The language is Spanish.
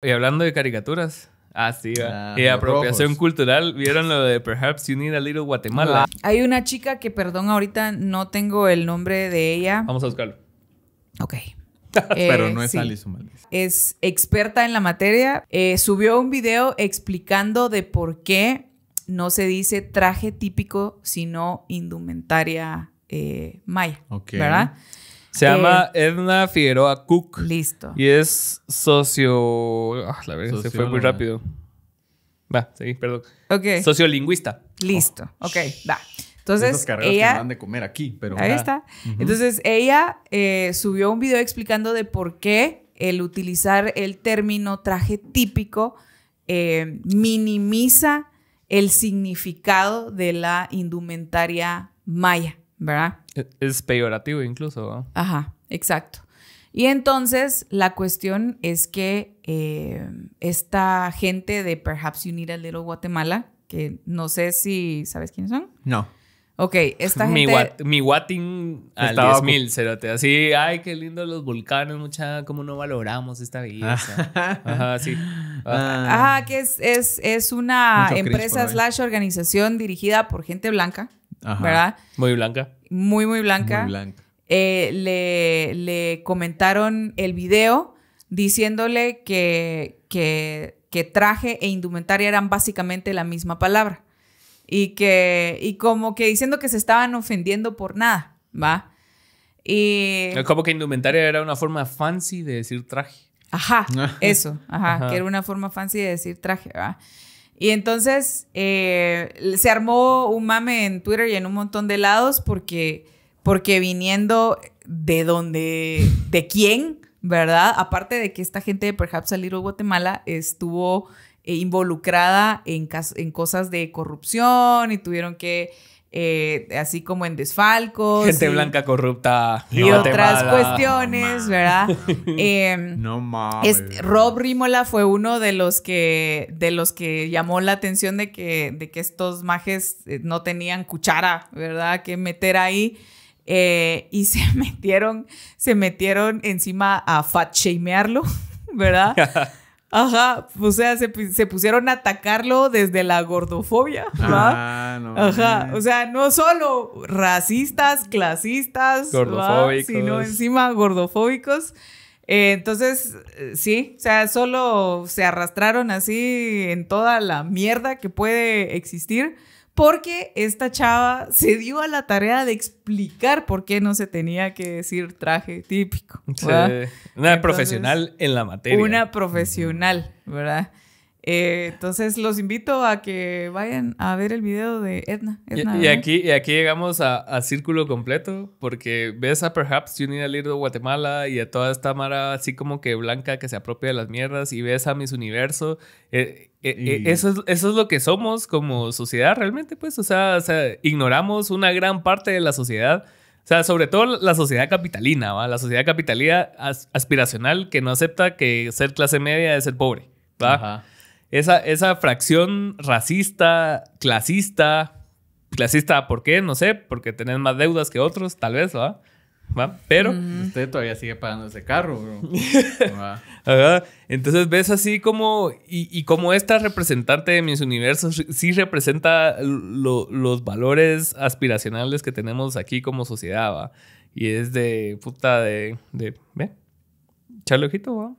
Y hablando de caricaturas. Ah, sí, ah, y apropiación cultural, ¿vieron lo de Perhaps You Need a Little Guatemala? Ah. Hay una chica que, perdón, ahorita no tengo el nombre de ella. Vamos a buscarlo. Ok. Pero no eh, es Es experta en la materia. Eh, subió un video explicando de por qué no se dice traje típico, sino indumentaria eh, maya. Ok. ¿Verdad? Se llama Edna Figueroa Cook. Listo. Y es socio. Ah, la verdad, se fue muy rápido. Va, sí, perdón. Ok. Sociolingüista. Listo. Oh. Ok, va. Entonces, ella. de comer aquí, pero. Ahí está. Entonces, ella eh, subió un video explicando de por qué el utilizar el término traje típico eh, minimiza el significado de la indumentaria maya. ¿verdad? E, es peyorativo incluso. Ajá, exacto. Y entonces la cuestión es que eh, esta gente de Perhaps You Need a Little Guatemala, que no sé si sabes quiénes son. No. Ok, esta gente... Mi, wat, mi diez al cerote. Así, ay, qué lindo los volcanes, mucha... Cómo no valoramos esta belleza. Ah. Ajá, sí. Ah. Ajá, que es una empresa slash organización dirigida por gente blanca. ¿verdad? Muy blanca. Muy, muy blanca. Eh, le, comentaron el video diciéndole que, que, traje e indumentaria eran básicamente la misma palabra. Y, que, y como que diciendo que se estaban ofendiendo por nada, ¿va? Y... Eh, como que indumentaria era una forma fancy de decir traje. Ajá, ah. eso, ajá, ajá, que era una forma fancy de decir traje, ¿va? Y entonces eh, se armó un mame en Twitter y en un montón de lados porque, porque viniendo de donde, de quién, ¿verdad? Aparte de que esta gente de Perhaps a Little Guatemala estuvo eh, involucrada en, en cosas de corrupción y tuvieron que eh, así como en desfalcos. Gente blanca corrupta. Y otras cuestiones, ¿verdad? Em, no mames. Rob Rímola fue uno de los que, de los que llamó la atención de que, de que estos majes eh, no tenían cuchara, ¿verdad? Que meter ahí. Eh, y se metieron, se metieron encima a fat shamearlo, ¿verdad? Ajá, o sea, se, pusieron a atacarlo desde la gordofobia. ¿va? Ah, no, Ajá, o sea, no solo racistas, clasistas, sino encima gordofóbicos. Eh, entonces, eh, sí, o sea, solo se arrastraron así en toda la mierda que puede existir porque esta chava se dio a la tarea de explicar por qué no se tenía que decir traje típico. Una profesional en la materia. Una profesional, ¿verdad? Eh, entonces los invito a que vayan a ver el video de Edna. y, aquí, y aquí llegamos a, círculo completo, porque ves a Perhaps You Need a Little Guatemala y a toda esta mara así como que blanca que se apropia de las mierdas y ves a Miss Universo. Eh, eh, eso, es, eso es lo que somos como sociedad realmente, pues, o sea, ignoramos una gran parte de la sociedad. O sea, sobre todo la sociedad capitalina, ¿va? La sociedad capitalina aspiracional que no acepta que ser clase media es ser pobre, ¿va? Ajá esa, fracción racista, clasista, clasista, ¿por qué? No sé, porque tenés más deudas que otros, tal vez, ¿va? ¿Va? Pero... Usted todavía sigue pagando ese carro, bro. Entonces ves así como... Y, como esta representante de mis universos sí representa los valores aspiracionales que tenemos aquí como sociedad, ¿va? Y es de puta de... de ¿Ve? Echarle ojito, ¿va?